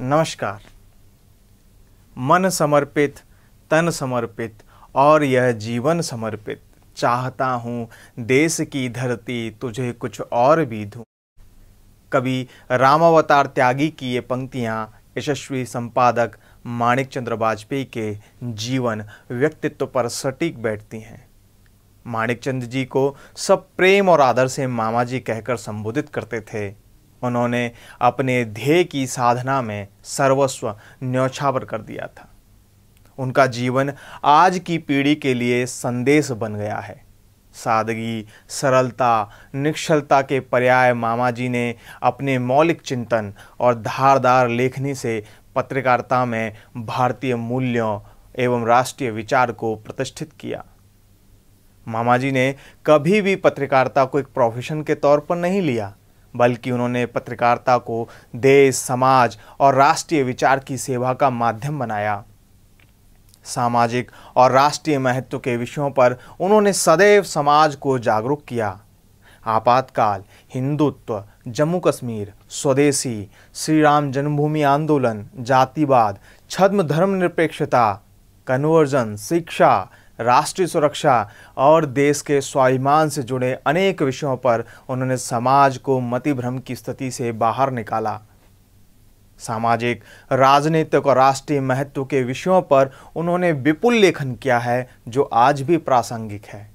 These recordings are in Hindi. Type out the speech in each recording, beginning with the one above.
नमस्कार मन समर्पित तन समर्पित और यह जीवन समर्पित चाहता हूँ देश की धरती तुझे कुछ और भी दूँ कवि रामावतार त्यागी की ये पंक्तियाँ यशस्वी संपादक माणिक चंद्र वाजपेयी के जीवन व्यक्तित्व पर सटीक बैठती हैं माणिक चंद्र जी को सब प्रेम और आदर से मामा जी कहकर संबोधित करते थे उन्होंने अपने ध्येय की साधना में सर्वस्व न्यौछावर कर दिया था उनका जीवन आज की पीढ़ी के लिए संदेश बन गया है सादगी सरलता निक्षलता के पर्याय मामा जी ने अपने मौलिक चिंतन और धारदार लेखनी से पत्रकारिता में भारतीय मूल्यों एवं राष्ट्रीय विचार को प्रतिष्ठित किया मामा जी ने कभी भी पत्रकारिता को एक प्रोफेशन के तौर पर नहीं लिया बल्कि उन्होंने पत्रकारिता को देश समाज और राष्ट्रीय विचार की सेवा का माध्यम बनाया सामाजिक और राष्ट्रीय महत्व के विषयों पर उन्होंने सदैव समाज को जागरूक किया आपातकाल हिंदुत्व जम्मू कश्मीर स्वदेशी श्री राम जन्मभूमि आंदोलन जातिवाद छद्म धर्म निरपेक्षता कन्वर्जन शिक्षा राष्ट्रीय सुरक्षा और देश के स्वाभिमान से जुड़े अनेक विषयों पर उन्होंने समाज को मति भ्रम की स्थिति से बाहर निकाला सामाजिक राजनीतिक और राष्ट्रीय महत्व के विषयों पर उन्होंने विपुल लेखन किया है जो आज भी प्रासंगिक है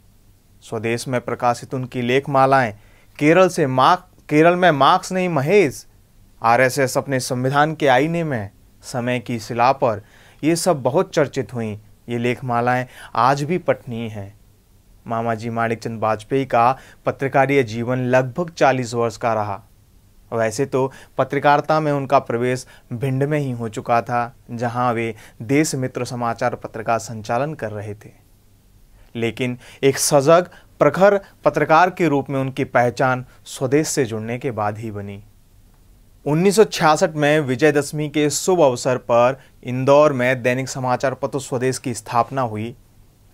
स्वदेश में प्रकाशित उनकी लेखमालाएं केरल से मार्क केरल में मार्क्स नहीं महेश आरएसएस अपने संविधान के आईने में समय की शिला पर ये सब बहुत चर्चित हुई ये लेखमालाएं आज भी पठनीय हैं मामा जी माणिक चंद वाजपेयी का पत्रकारीय जीवन लगभग 40 वर्ष का रहा वैसे तो पत्रकारिता में उनका प्रवेश भिंड में ही हो चुका था जहां वे देश मित्र समाचार पत्र का संचालन कर रहे थे लेकिन एक सजग प्रखर पत्रकार के रूप में उनकी पहचान स्वदेश से जुड़ने के बाद ही बनी 1966 में विजयदशमी के शुभ अवसर पर इंदौर में दैनिक समाचार पत्र स्वदेश की स्थापना हुई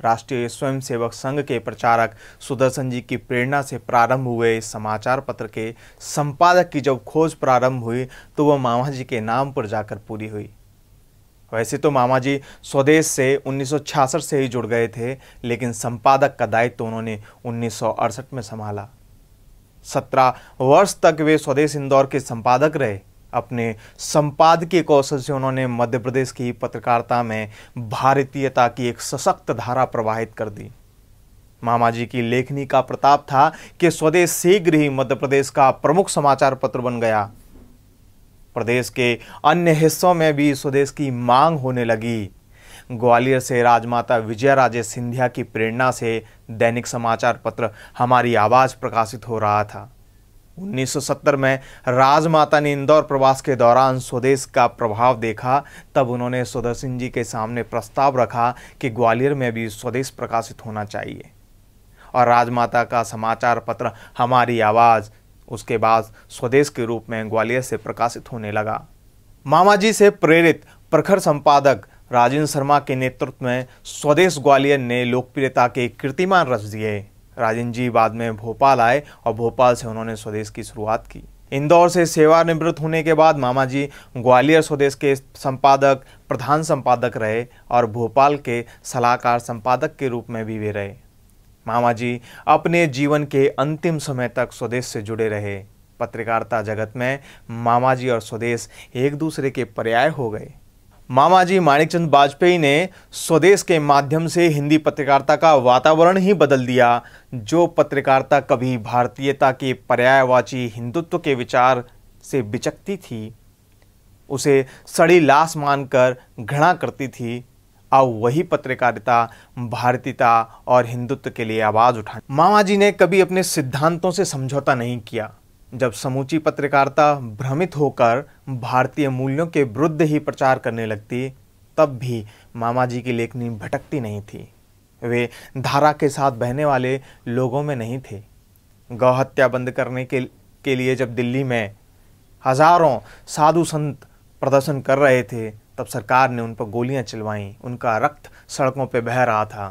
राष्ट्रीय स्वयंसेवक संघ के प्रचारक सुदर्शन जी की प्रेरणा से प्रारंभ हुए इस समाचार पत्र के संपादक की जब खोज प्रारंभ हुई तो वह मामा जी के नाम पर जाकर पूरी हुई वैसे तो मामा जी स्वदेश से 1966 से ही जुड़ गए थे लेकिन संपादक का दायित्व तो उन्होंने उन्नीस में संभाला सत्रह वर्ष तक वे स्वदेश इंदौर के संपादक रहे अपने संपादकीय कौशल से उन्होंने मध्य प्रदेश की पत्रकारिता में भारतीयता की एक सशक्त धारा प्रवाहित कर दी मामाजी की लेखनी का प्रताप था कि स्वदेश शीघ्र ही मध्य प्रदेश का प्रमुख समाचार पत्र बन गया प्रदेश के अन्य हिस्सों में भी स्वदेश की मांग होने लगी ग्वालियर से राजमाता विजया राजे सिंधिया की प्रेरणा से दैनिक समाचार पत्र हमारी आवाज़ प्रकाशित हो रहा था 1970 में राजमाता ने इंदौर प्रवास के दौरान स्वदेश का प्रभाव देखा तब उन्होंने सुदर्शन जी के सामने प्रस्ताव रखा कि ग्वालियर में भी स्वदेश प्रकाशित होना चाहिए और राजमाता का समाचार पत्र हमारी आवाज़ उसके बाद स्वदेश के रूप में ग्वालियर से प्रकाशित होने लगा मामा जी से प्रेरित प्रखर संपादक राजेंद्र शर्मा के नेतृत्व में स्वदेश ग्वालियर ने लोकप्रियता के कीर्तिमान रच दिए राजेंद्र जी बाद में भोपाल आए और भोपाल से उन्होंने स्वदेश की शुरुआत की इंदौर से सेवानिवृत्त होने के बाद मामा जी ग्वालियर स्वदेश के संपादक प्रधान संपादक रहे और भोपाल के सलाहकार संपादक के रूप में भी वे रहे मामा जी अपने जीवन के अंतिम समय तक स्वदेश से जुड़े रहे पत्रकारिता जगत में मामा जी और स्वदेश एक दूसरे के पर्याय हो गए मामाजी माणिकचंद वाजपेयी ने स्वदेश के माध्यम से हिंदी पत्रकारिता का वातावरण ही बदल दिया जो पत्रकारिता कभी भारतीयता के पर्यायवाची हिंदुत्व के विचार से बिचकती थी उसे सड़ी लाश मानकर घृणा करती थी अब वही पत्रकारिता भारतीयता और हिंदुत्व के लिए आवाज़ उठा मामा जी ने कभी अपने सिद्धांतों से समझौता नहीं किया जब समूची पत्रकारिता भ्रमित होकर भारतीय मूल्यों के विरुद्ध ही प्रचार करने लगती तब भी मामा जी की लेखनी भटकती नहीं थी वे धारा के साथ बहने वाले लोगों में नहीं थे गौ हत्या बंद करने के, के लिए जब दिल्ली में हजारों साधु संत प्रदर्शन कर रहे थे तब सरकार ने उन पर गोलियां चलवाईं उनका रक्त सड़कों पर बह रहा था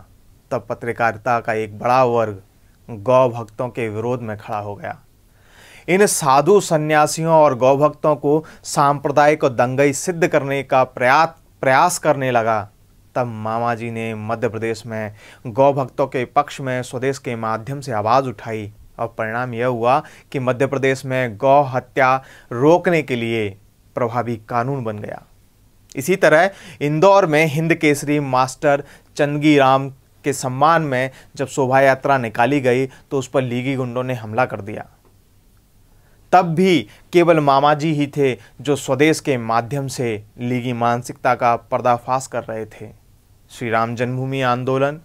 तब पत्रकारिता का एक बड़ा वर्ग गौ भक्तों के विरोध में खड़ा हो गया इन साधु सन्यासियों और गौभक्तों को सांप्रदायिक और दंगई सिद्ध करने का प्रयास प्रयास करने लगा तब मामा जी ने मध्य प्रदेश में गौभक्तों के पक्ष में स्वदेश के माध्यम से आवाज़ उठाई और परिणाम यह हुआ कि मध्य प्रदेश में गौ हत्या रोकने के लिए प्रभावी कानून बन गया इसी तरह इंदौर में हिंद केसरी मास्टर चंदगी राम के सम्मान में जब शोभा यात्रा निकाली गई तो उस पर लीगी गुंडों ने हमला कर दिया तब भी केवल मामा जी ही थे जो स्वदेश के माध्यम से लीगी मानसिकता का पर्दाफाश कर रहे थे श्री राम जन्मभूमि आंदोलन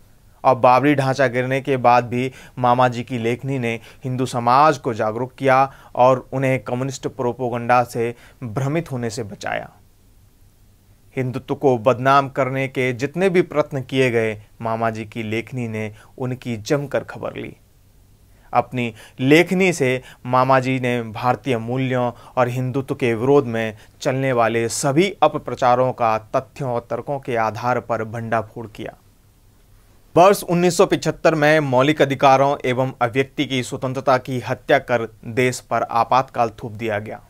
और बाबरी ढांचा गिरने के बाद भी मामा जी की लेखनी ने हिंदू समाज को जागरूक किया और उन्हें कम्युनिस्ट प्रोपोगंडा से भ्रमित होने से बचाया हिंदुत्व को बदनाम करने के जितने भी प्रयत्न किए गए मामा जी की लेखनी ने उनकी जमकर खबर ली अपनी लेखनी से मामा जी ने भारतीय मूल्यों और हिंदुत्व के विरोध में चलने वाले सभी अपप्रचारों का तथ्यों और तर्कों के आधार पर भंडाफोड़ किया वर्ष 1975 में मौलिक अधिकारों एवं अभिव्यक्ति की स्वतंत्रता की हत्या कर देश पर आपातकाल थूप दिया गया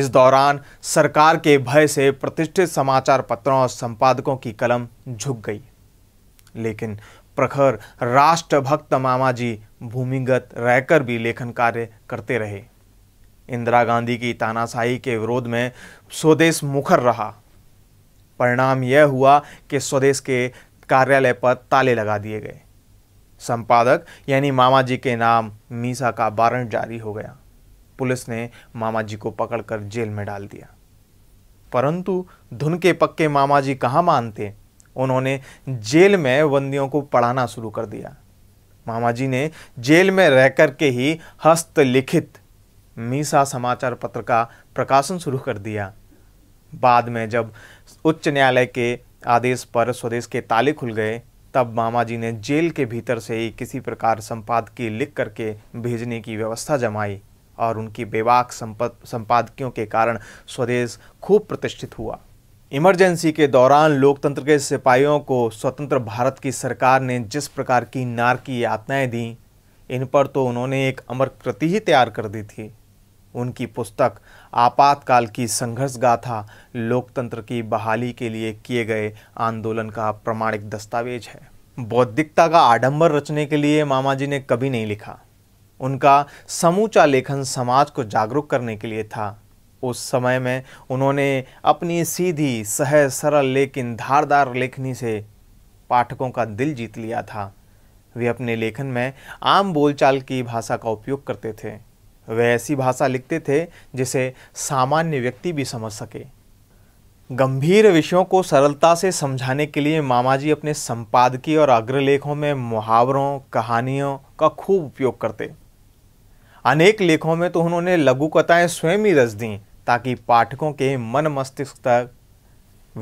इस दौरान सरकार के भय से प्रतिष्ठित समाचार पत्रों और संपादकों की कलम झुक गई लेकिन प्रखर राष्ट्रभक्त मामा जी भूमिगत रहकर भी लेखन कार्य करते रहे इंदिरा गांधी की तानाशाही के विरोध में स्वदेश मुखर रहा परिणाम यह हुआ कि स्वदेश के कार्यालय पर ताले लगा दिए गए संपादक यानी मामा जी के नाम मीसा का वारंट जारी हो गया पुलिस ने मामा जी को पकड़कर जेल में डाल दिया परंतु धुन के पक्के मामा जी कहाँ मानते उन्होंने जेल में बंदियों को पढ़ाना शुरू कर दिया मामा जी ने जेल में रह कर के ही हस्तलिखित मीसा समाचार पत्र का प्रकाशन शुरू कर दिया बाद में जब उच्च न्यायालय के आदेश पर स्वदेश के ताले खुल गए तब मामा जी ने जेल के भीतर से ही किसी प्रकार संपादकीय लिख करके भेजने की व्यवस्था जमाई और उनकी बेवाक संपत संपादकियों के कारण स्वदेश खूब प्रतिष्ठित हुआ इमरजेंसी के दौरान लोकतंत्र के सिपाहियों को स्वतंत्र भारत की सरकार ने जिस प्रकार की नार की यातनाएँ दी इन पर तो उन्होंने एक अमर कृति ही तैयार कर दी थी उनकी पुस्तक आपातकाल की संघर्ष गाथा लोकतंत्र की बहाली के लिए किए गए आंदोलन का प्रमाणिक दस्तावेज है बौद्धिकता का आडंबर रचने के लिए मामा जी ने कभी नहीं लिखा उनका समूचा लेखन समाज को जागरूक करने के लिए था उस समय में उन्होंने अपनी सीधी सहज सरल लेकिन धारदार लेखनी से पाठकों का दिल जीत लिया था वे अपने लेखन में आम बोलचाल की भाषा का उपयोग करते थे वे ऐसी भाषा लिखते थे जिसे सामान्य व्यक्ति भी समझ सके गंभीर विषयों को सरलता से समझाने के लिए मामाजी अपने संपादकीय और अग्रलेखों में मुहावरों कहानियों का खूब उपयोग करते अनेक लेखों में तो उन्होंने लघु कथाएँ स्वयं ही रच दीं ताकि पाठकों के मन मस्तिष्क तक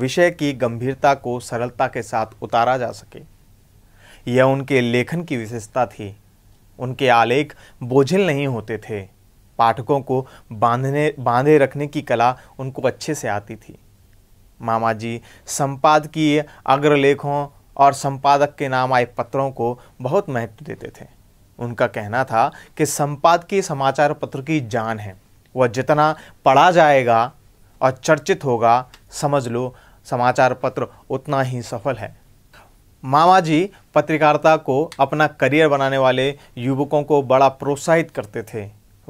विषय की गंभीरता को सरलता के साथ उतारा जा सके यह उनके लेखन की विशेषता थी उनके आलेख बोझिल नहीं होते थे पाठकों को बांधने बांधे रखने की कला उनको अच्छे से आती थी मामा जी संपादकीय अग्रलेखों और संपादक के नाम आए पत्रों को बहुत महत्व देते थे उनका कहना था कि संपादकीय समाचार पत्र की जान है वह जितना पढ़ा जाएगा और चर्चित होगा समझ लो समाचार पत्र उतना ही सफल है मामा जी पत्रकारिता को अपना करियर बनाने वाले युवकों को बड़ा प्रोत्साहित करते थे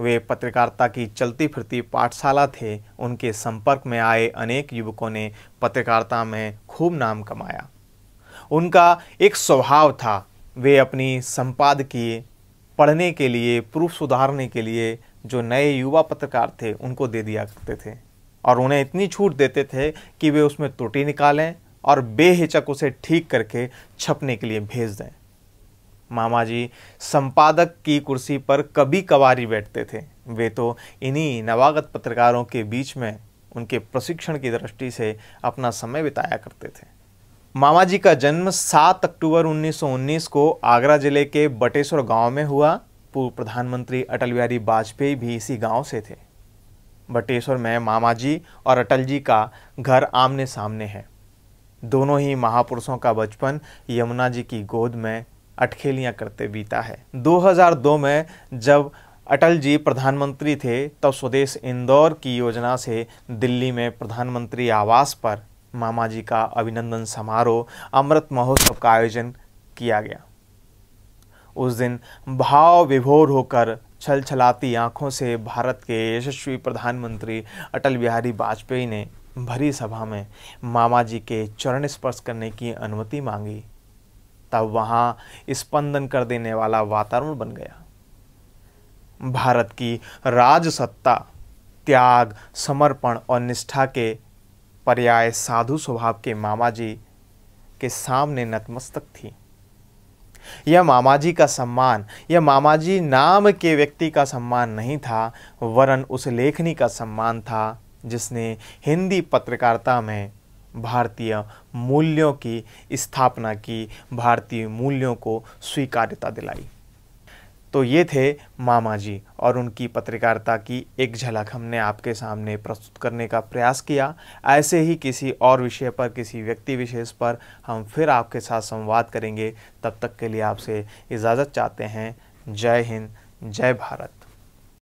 वे पत्रकारिता की चलती फिरती पाठशाला थे उनके संपर्क में आए अनेक युवकों ने पत्रकारिता में खूब नाम कमाया उनका एक स्वभाव था वे अपनी संपादकीय पढ़ने के लिए प्रूफ सुधारने के लिए जो नए युवा पत्रकार थे उनको दे दिया करते थे और उन्हें इतनी छूट देते थे कि वे उसमें त्रुटि निकालें और बेहिचक उसे ठीक करके छपने के लिए भेज दें मामा जी संपादक की कुर्सी पर कभी कवारी बैठते थे वे तो इन्हीं नवागत पत्रकारों के बीच में उनके प्रशिक्षण की दृष्टि से अपना समय बिताया करते थे मामा जी का जन्म 7 अक्टूबर 1919 को आगरा जिले के बटेश्वर गांव में हुआ पूर्व प्रधानमंत्री अटल बिहारी वाजपेयी भी इसी गांव से थे बटेश्वर में मामा जी और अटल जी का घर आमने सामने है दोनों ही महापुरुषों का बचपन यमुना जी की गोद में अटखेलियां करते बीता है 2002 में जब अटल जी प्रधानमंत्री थे तब स्वदेश इंदौर की योजना से दिल्ली में प्रधानमंत्री आवास पर मामा जी का अभिनंदन समारोह अमृत महोत्सव का आयोजन किया गया उस दिन भाव विभोर होकर छल छलाती आँखों से भारत के यशस्वी प्रधानमंत्री अटल बिहारी वाजपेयी ने भरी सभा में मामा जी के चरण स्पर्श करने की अनुमति मांगी तब वहाँ स्पंदन कर देने वाला वातावरण बन गया भारत की राजसत्ता त्याग समर्पण और निष्ठा के पर्याय साधु स्वभाव के मामा जी के सामने नतमस्तक थी यह मामा जी का सम्मान यह मामा जी नाम के व्यक्ति का सम्मान नहीं था वरन उस लेखनी का सम्मान था जिसने हिंदी पत्रकारिता में भारतीय मूल्यों की स्थापना की भारतीय मूल्यों को स्वीकार्यता दिलाई तो ये थे मामा जी और उनकी पत्रकारिता की एक झलक हमने आपके सामने प्रस्तुत करने का प्रयास किया ऐसे ही किसी और विषय पर किसी व्यक्ति विशेष पर हम फिर आपके साथ संवाद करेंगे तब तक के लिए आपसे इजाज़त चाहते हैं जय हिंद जय भारत